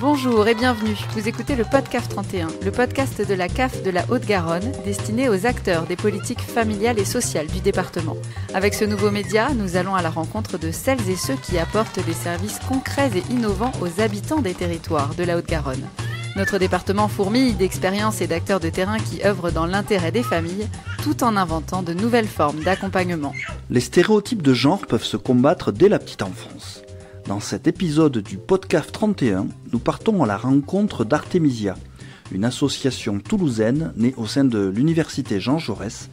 Bonjour et bienvenue. Vous écoutez le Podcast 31, le podcast de la CAF de la Haute-Garonne, destiné aux acteurs des politiques familiales et sociales du département. Avec ce nouveau média, nous allons à la rencontre de celles et ceux qui apportent des services concrets et innovants aux habitants des territoires de la Haute-Garonne. Notre département fourmille d'expériences et d'acteurs de terrain qui œuvrent dans l'intérêt des familles, tout en inventant de nouvelles formes d'accompagnement. Les stéréotypes de genre peuvent se combattre dès la petite enfance. Dans cet épisode du podcast 31, nous partons à la rencontre d'Artemisia, une association toulousaine née au sein de l'université Jean Jaurès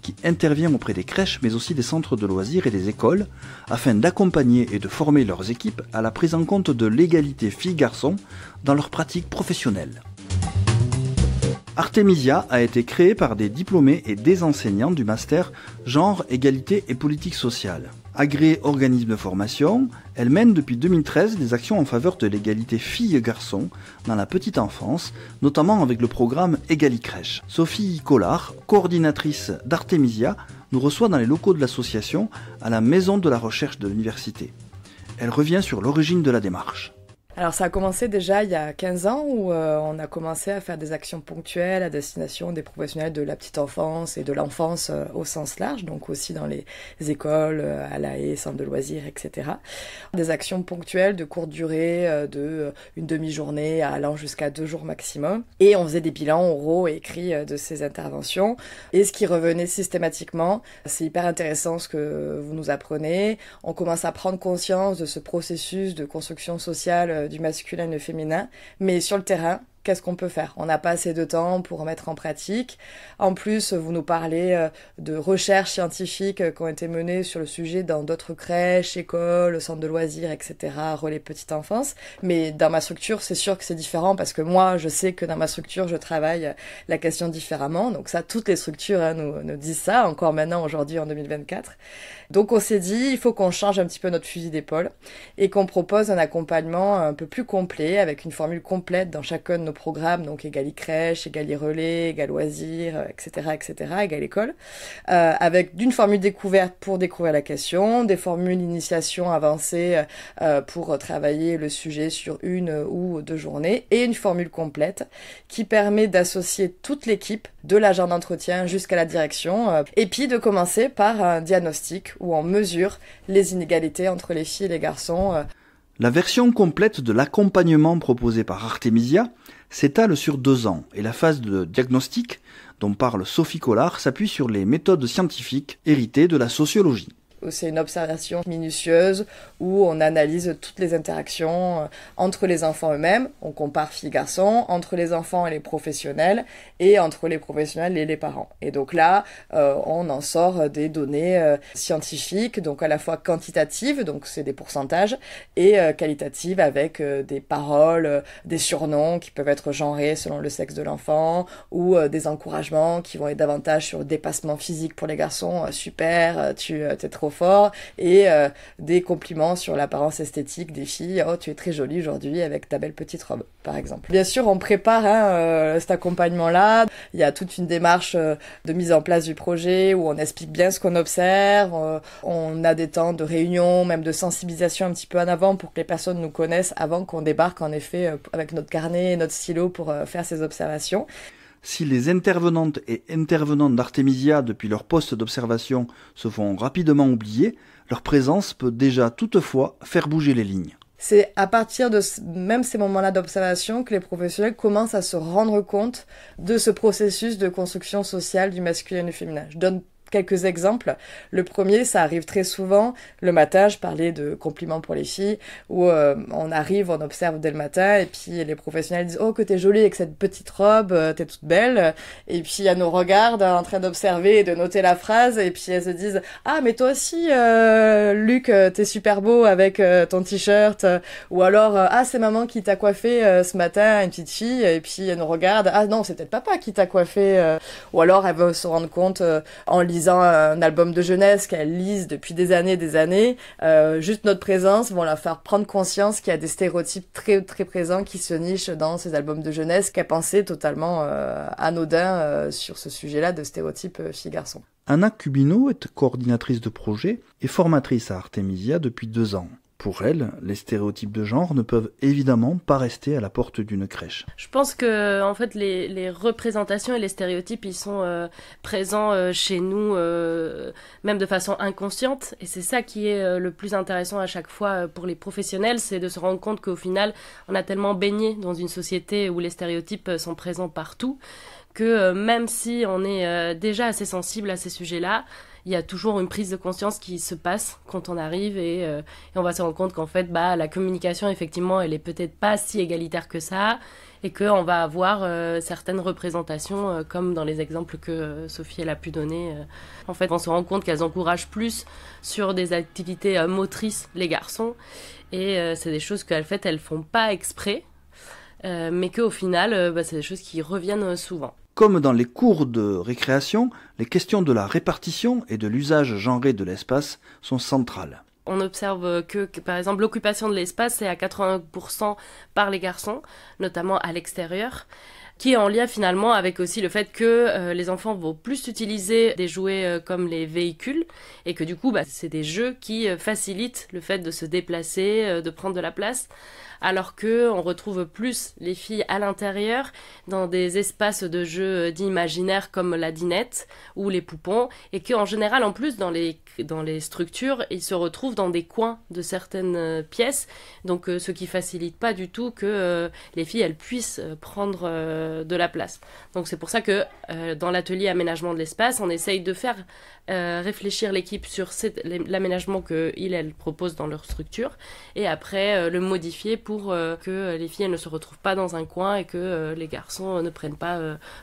qui intervient auprès des crèches mais aussi des centres de loisirs et des écoles afin d'accompagner et de former leurs équipes à la prise en compte de l'égalité filles-garçons dans leurs pratiques professionnelles. Artemisia a été créée par des diplômés et des enseignants du master Genre, égalité et politique sociale. Agréée organisme de formation, elle mène depuis 2013 des actions en faveur de l'égalité filles-garçons dans la petite enfance, notamment avec le programme Égalicrèche. crèche Sophie Collard, coordinatrice d'Artemisia, nous reçoit dans les locaux de l'association à la Maison de la Recherche de l'Université. Elle revient sur l'origine de la démarche. Alors ça a commencé déjà il y a 15 ans où euh, on a commencé à faire des actions ponctuelles à destination des professionnels de la petite enfance et de l'enfance euh, au sens large, donc aussi dans les écoles, euh, à la haie, centres de loisirs, etc. Des actions ponctuelles de courte durée, de une demi-journée allant jusqu'à deux jours maximum. Et on faisait des bilans oraux et écrits de ces interventions. Et ce qui revenait systématiquement, c'est hyper intéressant ce que vous nous apprenez. On commence à prendre conscience de ce processus de construction sociale du masculin au féminin, mais sur le terrain, qu'est-ce qu'on peut faire On n'a pas assez de temps pour mettre en pratique. En plus, vous nous parlez euh, de recherches scientifiques euh, qui ont été menées sur le sujet dans d'autres crèches, écoles, centres de loisirs, etc., relais petite enfance. Mais dans ma structure, c'est sûr que c'est différent parce que moi, je sais que dans ma structure, je travaille euh, la question différemment. Donc ça, toutes les structures hein, nous, nous disent ça, encore maintenant, aujourd'hui, en 2024. Donc on s'est dit, il faut qu'on change un petit peu notre fusil d'épaule et qu'on propose un accompagnement un peu plus complet avec une formule complète dans chacun de nos programme programmes, donc égali crèche, égali relais, égali loisirs, etc., etc., égali école, euh, avec d'une formule découverte pour découvrir la question, des formules d'initiation avancées euh, euh, pour travailler le sujet sur une ou deux journées, et une formule complète qui permet d'associer toute l'équipe de l'agent d'entretien jusqu'à la direction, et puis de commencer par un diagnostic où on mesure les inégalités entre les filles et les garçons. La version complète de l'accompagnement proposé par Artemisia s'étale sur deux ans et la phase de diagnostic dont parle Sophie Collard s'appuie sur les méthodes scientifiques héritées de la sociologie. C'est une observation minutieuse où on analyse toutes les interactions euh, entre les enfants eux-mêmes, on compare filles-garçons, entre les enfants et les professionnels, et entre les professionnels et les parents. Et donc là, euh, on en sort des données euh, scientifiques, donc à la fois quantitatives, donc c'est des pourcentages, et qualitatives avec des paroles, des surnoms qui peuvent être genrés selon le sexe de l'enfant, ou des encouragements qui vont être davantage sur le dépassement physique pour les garçons, super, tu t'es trop et euh, des compliments sur l'apparence esthétique des filles. Oh, tu es très jolie aujourd'hui avec ta belle petite robe, par exemple. Bien sûr, on prépare hein, euh, cet accompagnement-là. Il y a toute une démarche euh, de mise en place du projet où on explique bien ce qu'on observe. on a des temps de réunion, même de sensibilisation un petit peu en avant pour que les personnes nous connaissent avant qu'on débarque en effet avec notre carnet et notre stylo pour faire ces observations si les intervenantes et intervenants d'Artemisia depuis leur poste d'observation se font rapidement oublier, leur présence peut déjà toutefois faire bouger les lignes. C'est à partir de même ces moments-là d'observation que les professionnels commencent à se rendre compte de ce processus de construction sociale du masculin et du féminin quelques exemples. Le premier, ça arrive très souvent. Le matin, je parlais de compliments pour les filles, où euh, on arrive, on observe dès le matin, et puis les professionnels disent Oh, que t'es jolie avec cette petite robe, euh, t'es toute belle. Et puis elles nous regardent hein, en train d'observer et de noter la phrase, et puis elles se disent Ah, mais toi aussi, euh, Luc, t'es super beau avec ton t-shirt. Ou alors Ah, c'est maman qui t'a coiffé ce matin, une petite fille, et puis elles nous regardent Ah, non, c'est peut-être papa qui t'a coiffé. Ou alors elles vont se rendre compte en lisant lisant un album de jeunesse qu'elle lise depuis des années et des années, euh, juste notre présence vont la faire prendre conscience qu'il y a des stéréotypes très très présents qui se nichent dans ces albums de jeunesse qu'elle pensé totalement euh, anodin euh, sur ce sujet-là de stéréotypes filles-garçons. Anna Cubino est coordinatrice de projet et formatrice à Artemisia depuis deux ans. Pour elle, les stéréotypes de genre ne peuvent évidemment pas rester à la porte d'une crèche. Je pense que en fait les, représentations et les stéréotypes ils sont euh, présents euh, chez nous euh, même de façon inconsciente et c'est ça qui est le plus intéressant à chaque fois pour les professionnels, c'est de se rendre compte qu'au final on a tellement baigné dans une société où les stéréotypes sont présents partout que euh, même si on est euh, déjà assez sensible à ces sujets-là, il y a toujours une prise de conscience qui se passe quand on arrive et, euh, on va se rendre compte qu'en fait bah la communication effectivement elle est peut-être pas si égalitaire que ça et qu'on va avoir certaines représentations comme dans les exemples que Sophie elle a pu donner en fait on se rend compte qu'elles encouragent plus sur des activités motrices les garçons et c'est des choses qu'elles fait elles font pas exprès mais qu'au final bah, c'est des choses qui reviennent souvent comme dans les cours de récréation, les questions de la répartition et de l'usage genré de l'espace sont centrales. On observe que, par exemple, l'occupation de l'espace est à 80% par les garçons, notamment à l'extérieur qui est en lien finalement avec aussi le fait que euh, les enfants vont plus utiliser des jouets euh, comme les véhicules et que du coup bah, c'est des jeux qui euh, facilitent le fait de se déplacer, de prendre de la place, alors que on retrouve plus les filles à l'intérieur dans des espaces de jeux d'imaginaire comme la dinette ou les poupons et que en général en plus dans les dans les structures ils se retrouvent dans des coins de certaines pièces donc ce qui facilite pas du tout que les filles elles puissent prendre euh, de la place. Donc c'est pour ça que euh, dans l'atelier aménagement de l'espace, on essaye de faire euh, réfléchir l'équipe sur l'aménagement que elle propose dans leur structure et après le modifier pour que les filles ne se retrouvent pas dans un coin et que les garçons ne prennent pas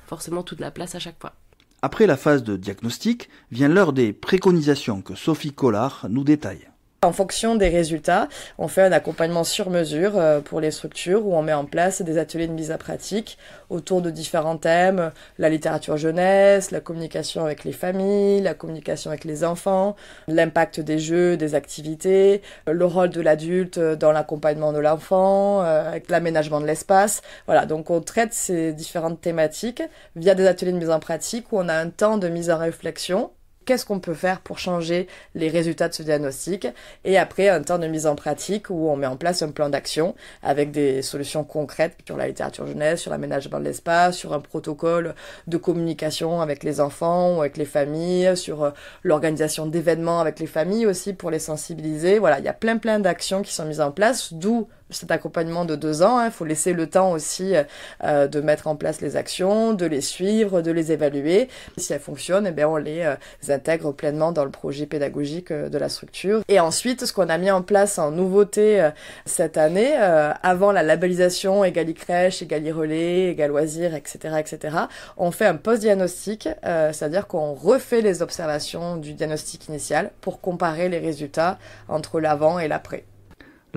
forcément toute la place à chaque fois. Après la phase de diagnostic, vient l'heure des préconisations que Sophie Collard nous détaille. En fonction des résultats, on fait un accompagnement sur mesure euh, pour les structures où on met en place des ateliers de mise en pratique autour de différents thèmes, la littérature jeunesse, la communication avec les familles, la communication avec les enfants, l'impact des jeux, des activités, le rôle de l'adulte dans l'accompagnement de l'enfant, euh, l'aménagement de l'espace. Voilà, donc on traite ces différentes thématiques via des ateliers de mise en pratique où on a un temps de mise en réflexion qu'est-ce qu'on peut faire pour changer les résultats de ce diagnostic et après un temps de mise en pratique où on met en place un plan d'action avec des solutions concrètes sur la littérature jeunesse, sur l'aménagement de l'espace, sur un protocole de communication avec les enfants ou avec les familles, sur euh, l'organisation d'événements avec les familles aussi pour les sensibiliser. Voilà, il y a plein plein d'actions qui sont mises en place, d'où cet accompagnement de deux ans. Il hein. faut laisser le temps aussi euh, euh, de mettre en place les actions, de les suivre, de les évaluer. Si elles fonctionnent, eh bien, on les, euh, intègre pleinement dans le projet pédagogique de la structure. Et ensuite, ce qu'on a mis en place en nouveauté cette année, avant la labellisation Egali crèche, Egali relais, Egal loisirs, etc., etc., on fait un post-diagnostic, c'est-à-dire qu'on refait les observations du diagnostic initial pour comparer les résultats entre l'avant et l'après.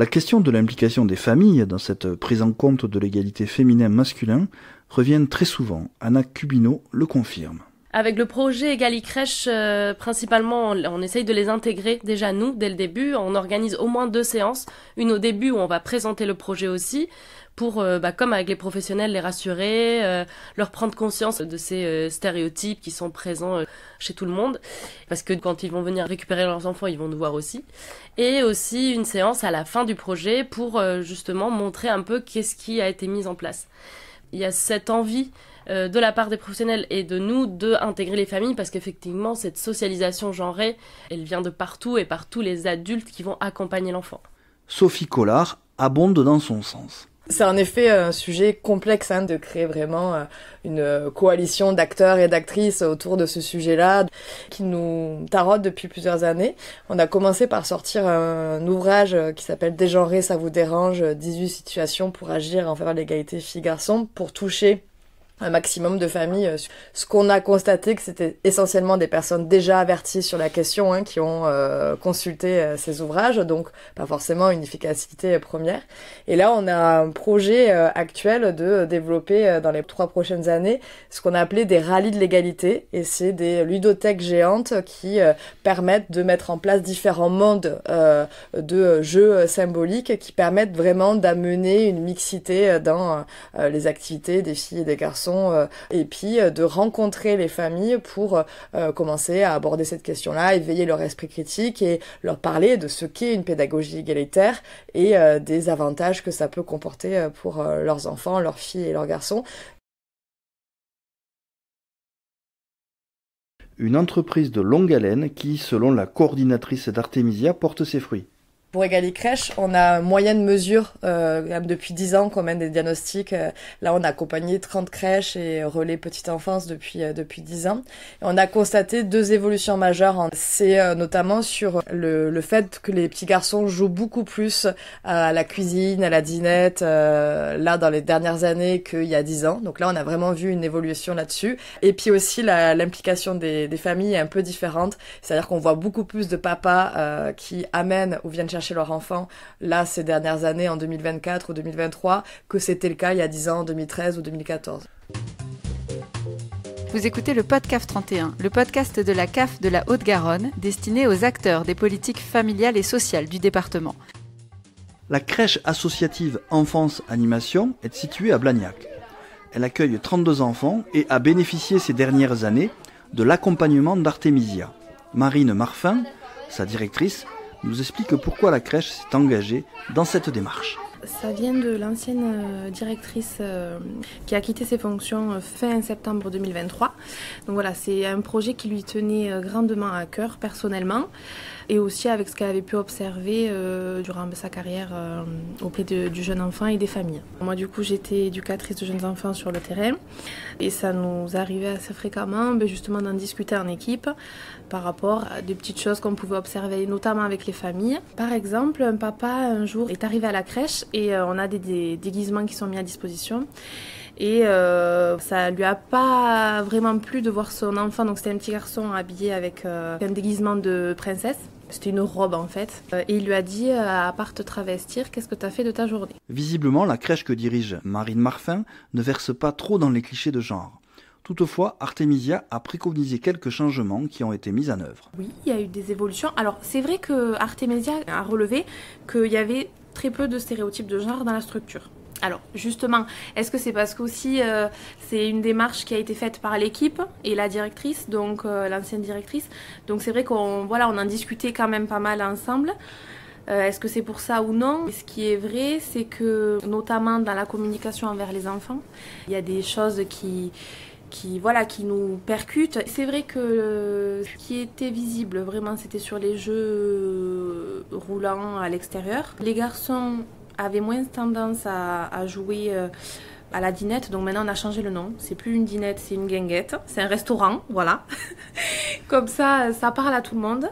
La question de l'implication des familles dans cette prise en compte de l'égalité féminin-masculin revient très souvent. Anna Cubino le confirme. Avec le projet Egali Crèche, euh, principalement, on, on, essaye de les intégrer déjà nous dès le début. On organise au moins deux séances, une au début où on va présenter le projet aussi, pour, euh, bah, comme avec les professionnels, les rassurer, euh, leur prendre conscience de ces euh, stéréotypes qui sont présents chez tout le monde, parce que quand ils vont venir récupérer leurs enfants, ils vont nous voir aussi. Et aussi une séance à la fin du projet pour justement montrer un peu qu'est-ce qui a été mis en place. Il y a cette envie de la part des professionnels et de nous de intégrer les familles parce qu'effectivement cette socialisation genrée elle vient de partout et par tous les adultes qui vont accompagner l'enfant. Sophie Collard abonde dans son sens. C'est en effet un sujet complexe hein, de créer vraiment euh, une euh, coalition d'acteurs et d'actrices autour de ce sujet-là qui nous tarote depuis plusieurs années. On a commencé par sortir un ouvrage qui s'appelle Dégenrer, ça vous dérange, 18 situations pour agir en faveur de l'égalité filles-garçons pour toucher un maximum de familles. Euh, ce qu'on a constaté, que c'était essentiellement des personnes déjà averties sur la question, hein, qui ont euh, consulté euh, ces ouvrages, donc pas forcément une efficacité première. Et là, on a un projet actuel de développer dans les trois prochaines années ce qu'on a appelé des rallyes de l'égalité, et c'est des ludothèques géantes qui permettent de mettre en place différents mondes de jeux symboliques qui permettent vraiment d'amener une mixité dans les activités des filles et des garçons euh, et puis euh, de rencontrer les familles pour euh, commencer à aborder cette question-là, éveiller leur esprit critique et leur parler de ce qu'est une pédagogie égalitaire et des avantages que ça peut comporter pour leurs enfants, leurs filles et leurs garçons. Une entreprise de longue haleine qui, selon la coordinatrice d'Artemisia, porte ses fruits. Pour égaler crèche, on a moyenne mesure euh, depuis 10 ans qu'on mène des diagnostics. Euh, là, on a accompagné 30 crèches et relais petite enfance depuis euh, depuis 10 ans. on a constaté deux évolutions majeures. C'est notamment sur le, le, fait que les petits garçons jouent beaucoup plus à la cuisine, à la dinette, euh, là dans les dernières années qu'il y a 10 ans. Donc là, on a vraiment vu une évolution là-dessus. Et puis aussi, l'implication des, des, familles est un peu différente. C'est-à-dire qu'on voit beaucoup plus de papas qui amènent ou viennent chercher chez leurs enfants, là ces dernières années, en 2024 ou 2023, que c'était le cas il y a 10 ans, en 2013 ou 2014. Vous écoutez le Podcast 31, le podcast de la CAF de la Haute-Garonne, destiné aux acteurs des politiques familiales et sociales du département. La crèche associative Enfance Animation est située à Blagnac. Elle accueille 32 enfants et a bénéficié ces dernières années de l'accompagnement d'Artemisia. Marine Marfin, sa directrice, nous explique pourquoi la crèche s'est engagée dans cette démarche. Ça vient de l'ancienne euh, directrice euh, qui a quitté ses fonctions euh, fin septembre 2023. Donc voilà, c'est un projet qui lui tenait grandement à cœur personnellement et aussi avec ce qu'elle avait pu observer euh, durant sa carrière euh, auprès du jeune enfant et des familles. Moi du coup j'étais éducatrice de jeunes enfants sur le terrain et ça nous arrivait assez fréquemment mais ben, justement d'en discuter en équipe par rapport à des petites choses qu'on pouvait observer notamment avec les familles. Par exemple un papa un jour est arrivé à la crèche et euh, on a des, déguisements qui sont mis à disposition et euh, ça lui a pas vraiment plu de voir son enfant donc c'était un petit garçon habillé avec un déguisement de princesse c'était une robe en fait. Euh, et il lui a dit, euh, à part te travestir, qu'est-ce que tu as fait de ta journée Visiblement, la crèche que dirige Marine Marfin ne verse pas trop dans les clichés de genre. Toutefois, Artemisia a préconisé quelques changements qui ont été mis en œuvre. Oui, il y a eu des évolutions. Alors, c'est vrai que Artemisia a relevé qu'il y avait très peu de stéréotypes de genre dans la structure. Alors justement, est-ce que c'est parce que aussi euh, c'est une démarche qui a été faite par l'équipe et la directrice, donc euh, l'ancienne directrice. Donc c'est vrai qu'on voilà, on en discutait quand même pas mal ensemble. Euh, est-ce que c'est pour ça ou non Ce qui est vrai, c'est que notamment dans la communication envers les enfants, il y a des choses qui qui voilà qui nous percutent. C'est vrai que ce qui était visible vraiment, c'était sur les jeux roulants à l'extérieur. Les garçons avait moins tendance à, jouer euh, à la dinette. Donc maintenant, on a changé le nom. C'est plus une dinette, c'est une guinguette. C'est un restaurant, voilà. Comme ça, ça parle à tout le monde.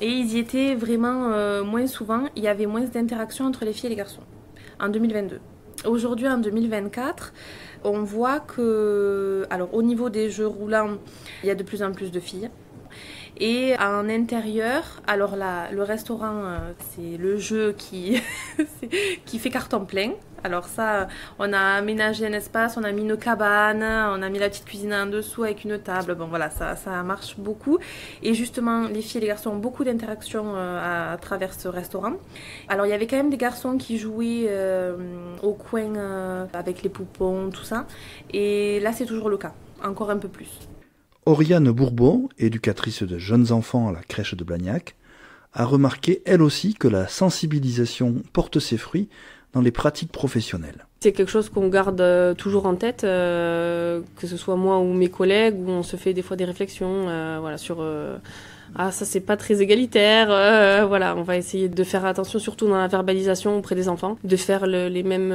Et ils y étaient vraiment euh, moins souvent. Il y avait moins d'interactions entre les filles et les garçons en 2022. Aujourd'hui, en 2024, on voit que, alors au niveau des jeux roulants, il y a de plus en plus de filles. Et en intérieur, alors là, le restaurant, euh, c'est le jeu qui, qui fait carton plein. Alors ça, on a aménagé un espace, on a mis une cabane, on a mis la petite cuisine en dessous avec une table. Bon voilà, ça, marche beaucoup. Et justement, les filles et les garçons ont beaucoup d'interactions euh, à, travers ce restaurant. Alors il y avait quand même des garçons qui jouaient euh, au coin avec les poupons, tout ça. Et là, c'est toujours le cas, encore un peu plus. Oriane Bourbon, éducatrice de jeunes enfants à la crèche de Blagnac, a remarqué elle aussi que la sensibilisation porte ses fruits dans les pratiques professionnelles. C'est quelque chose qu'on garde euh, toujours en tête, euh, que ce soit moi ou mes collègues, où on se fait des fois des réflexions euh, voilà, sur Ah, ça c'est pas très égalitaire. voilà, on va essayer de faire attention, surtout dans la verbalisation auprès des enfants, de faire les mêmes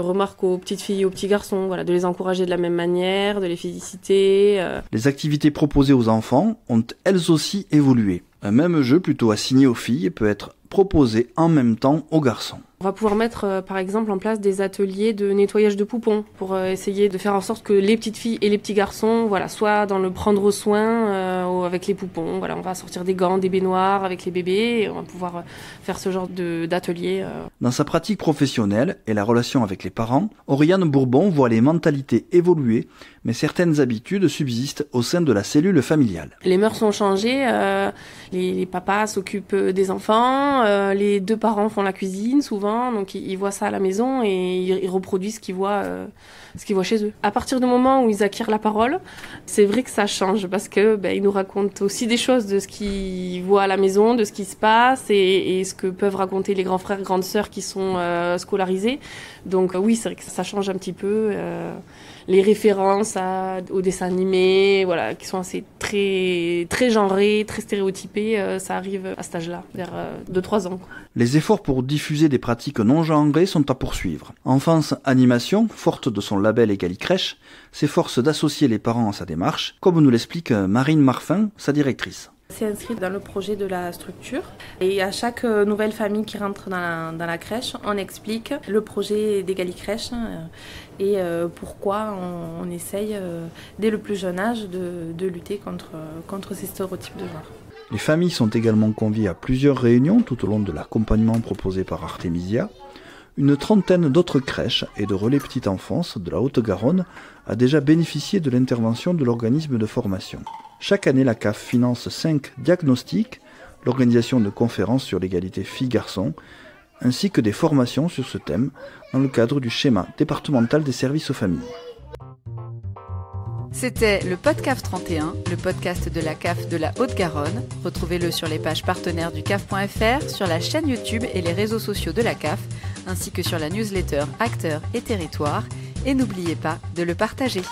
remarques aux petites filles et aux petits garçons, voilà, de les encourager de la même manière, de les féliciter. Les activités proposées aux enfants ont elles aussi évolué. Un même jeu plutôt assigné aux filles peut être proposé en même temps aux garçons. On va pouvoir mettre euh, par exemple en place des ateliers de nettoyage de poupons pour euh, essayer de faire en sorte que les petites filles et les petits garçons voilà, soient dans le prendre soin euh, avec les poupons. Voilà, on va sortir des gants, des baignoires avec les bébés on va pouvoir faire ce genre d'atelier. Dans sa pratique professionnelle et la relation avec les parents, Oriane Bourbon voit les mentalités évoluer, mais certaines habitudes subsistent au sein de la cellule familiale. Les mœurs ont changé les, papas s'occupent euh, des enfants, euh, les deux parents font la cuisine souvent, donc ils, voient ça à la maison et ils, reproduisent ce qu'ils voient, euh, ce voient chez eux. À partir du moment où ils acquièrent la parole, c'est vrai que ça change parce que ben, ils nous racontent aussi des choses de ce qu'ils voient à la maison, de ce qui se passe et, ce que peuvent raconter les grands frères, grandes sœurs qui sont scolarisés. Donc oui, c'est vrai que ça change un petit peu les références aux dessins animés, voilà, qui sont assez très, très genrés, très stéréotypés, euh, ça arrive à cet âge-là, vers 2-3 euh, ans. Les efforts pour diffuser des pratiques non genrées sont à poursuivre. Enfance Animation, forte de son label Egali Crèche, s'efforce d'associer les parents à sa démarche, comme nous l'explique Marine Marfin, sa directrice. C'est inscrit dans le projet de la structure. Et à chaque euh, nouvelle famille qui rentre dans la, crèche, on explique le projet des Galicrèches hein, euh, et euh, pourquoi on, essaye, dès le plus jeune âge, de, lutter contre, ces stéréotypes de genre. Les familles sont également conviées à plusieurs réunions tout au long de l'accompagnement proposé par Artemisia. Une trentaine d'autres crèches et de relais petite enfance de la Haute-Garonne a déjà bénéficié de l'intervention de l'organisme de formation. Chaque année, la CAF finance 5 diagnostics, l'organisation de conférences sur l'égalité filles-garçons, ainsi que des formations sur ce thème dans le cadre du schéma départemental des services aux familles. C'était le PodCAF 31, le podcast de la CAF de la Haute-Garonne. Retrouvez-le sur les pages partenaires du CAF.fr, sur la chaîne YouTube et les réseaux sociaux de la CAF, ainsi que sur la newsletter Acteurs et Territoires. Et n'oubliez pas de le partager.